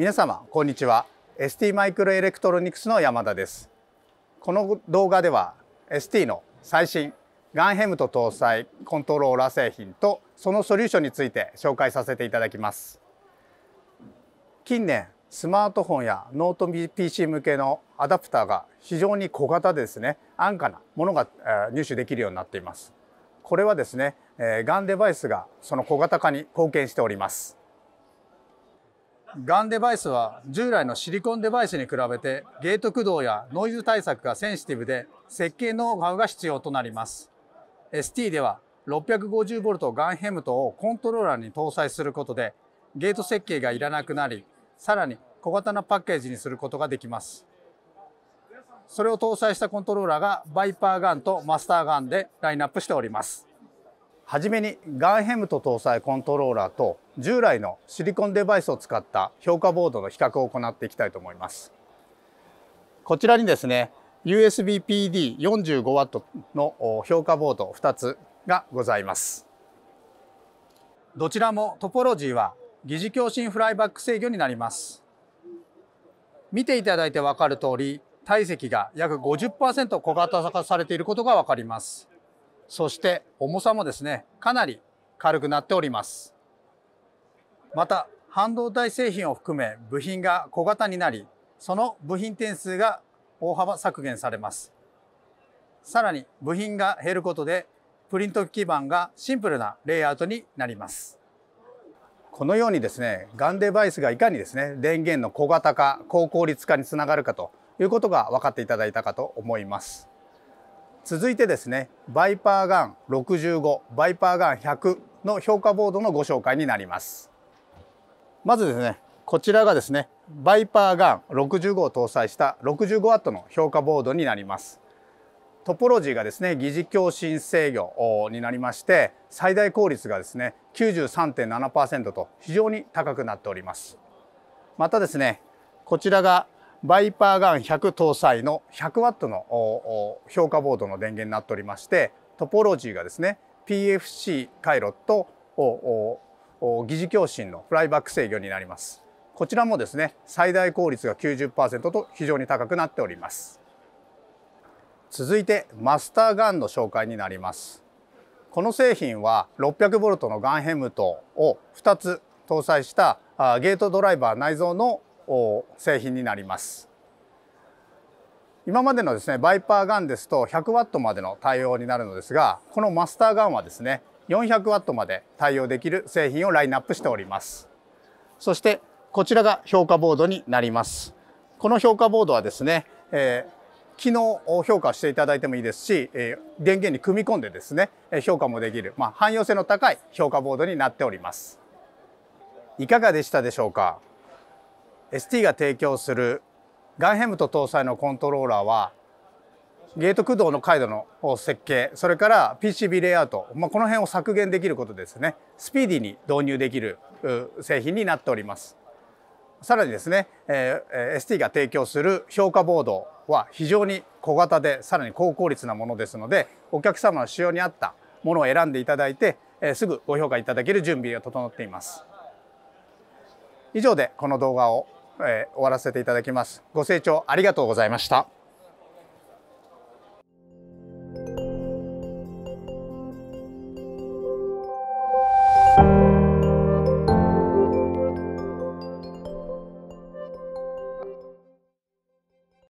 皆様こんにちは ST マイクロエレクトロニクスの山田ですこの動画では ST の最新ガンヘムと搭載コントローラー製品とそのソリューションについて紹介させていただきます近年スマートフォンやノート PC 向けのアダプターが非常に小型でですね安価なものが入手できるようになっていますこれはですねガンデバイスがその小型化に貢献しておりますガンデバイスは従来のシリコンデバイスに比べてゲート駆動やノイズ対策がセンシティブで設計ノウハウが必要となります ST では 650V ガンヘムトをコントローラーに搭載することでゲート設計がいらなくなりさらに小型なパッケージにすることができますそれを搭載したコントローラーがバイパーガンとマスターガンでラインナップしておりますはじめにガンヘムと搭載コントローラーと従来のシリコンデバイスを使った評価ボードの比較を行っていきたいと思います。こちらにですね USB-PD45W の評価ボード2つがございます。どちらもトポロジーは疑似共振フライバック制御になります。見ていただいてわかる通り体積が約50%小型化されていることが分かります。そして重さもですね、かなり軽くなっております。また、半導体製品を含め部品が小型になり、その部品点数が大幅削減されます。さらに部品が減ることで、プリント基板がシンプルなレイアウトになります。このようにですね、ガンデバイスがいかにですね、電源の小型化、高効率化につながるかということが分かっていただいたかと思います。続いてですねバイパーガン65バイパーガン100の評価ボードのご紹介になりますまずですねこちらがですねバイパーガン65を搭載した 65W の評価ボードになりますトポロジーがですね疑似共振制御になりまして最大効率がですね93.7%と非常に高くなっておりますまたですねこちらがバイパーガン100搭載の 100W の評価ボードの電源になっておりましてトポロジーがですね PFC 回路と疑似共振のフライバック制御になりますこちらもですね最大効率が90%と非常に高くなっております続いてマスターガンの紹介になりますこの製品は 600V のガンヘムトを2つ搭載したゲートドライバー内蔵の製品になります今までのですねバイパーガンですと 100W までの対応になるのですがこのマスターガンはですね 400W まで対応できる製品をラインナップしておりますそしてこちらが評価ボードになりますこの評価ボードはですね、えー機能を評価していただいてもいいですし、え電源に組み込んでですね評価もできる、まあ、汎用性の高い評価ボードになっておりますいかがでしたでしょうか ST が提供するガンヘムト搭載のコントローラーはゲート駆動の回路の設計それから PCB レイアウト、まあ、この辺を削減できることですねスピーディーに導入できる製品になっておりますさらにですね、えー、ST が提供する評価ボードは非常に小型でさらに高効率なものですのでお客様の使用に合ったものを選んでいただいて、えー、すぐご評価いただける準備が整っています以上でこの動画をえー、終わらせていただきます。ご清聴ありがとうございました。thank you